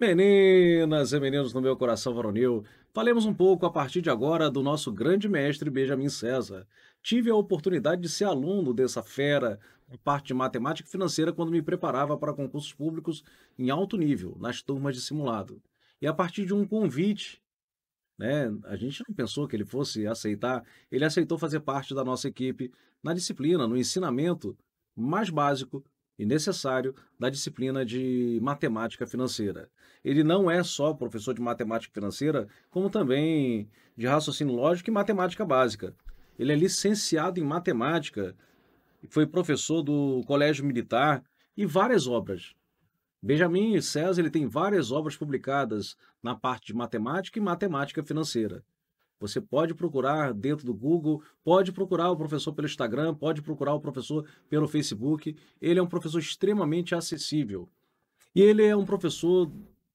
Meninas e meninos do meu coração varonil, falemos um pouco a partir de agora do nosso grande mestre Benjamin César. Tive a oportunidade de ser aluno dessa fera na parte de matemática financeira quando me preparava para concursos públicos em alto nível, nas turmas de simulado. E a partir de um convite, né, a gente não pensou que ele fosse aceitar, ele aceitou fazer parte da nossa equipe na disciplina, no ensinamento mais básico e necessário da disciplina de matemática financeira. Ele não é só professor de matemática financeira, como também de raciocínio lógico e matemática básica. Ele é licenciado em matemática, foi professor do Colégio Militar e várias obras. Benjamin César ele tem várias obras publicadas na parte de matemática e matemática financeira. Você pode procurar dentro do Google, pode procurar o professor pelo Instagram, pode procurar o professor pelo Facebook. Ele é um professor extremamente acessível. E ele é um professor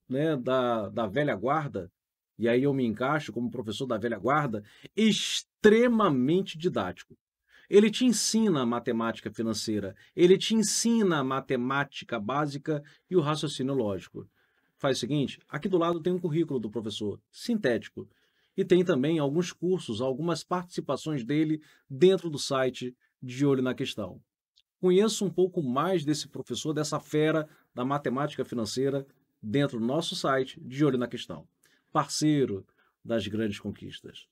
né, da, da velha guarda, e aí eu me encaixo como professor da velha guarda, extremamente didático. Ele te ensina matemática financeira, ele te ensina matemática básica e o raciocínio lógico. Faz o seguinte, aqui do lado tem um currículo do professor, sintético. E tem também alguns cursos, algumas participações dele dentro do site de Olho na Questão. Conheça um pouco mais desse professor, dessa fera da matemática financeira dentro do nosso site de Olho na Questão. Parceiro das grandes conquistas.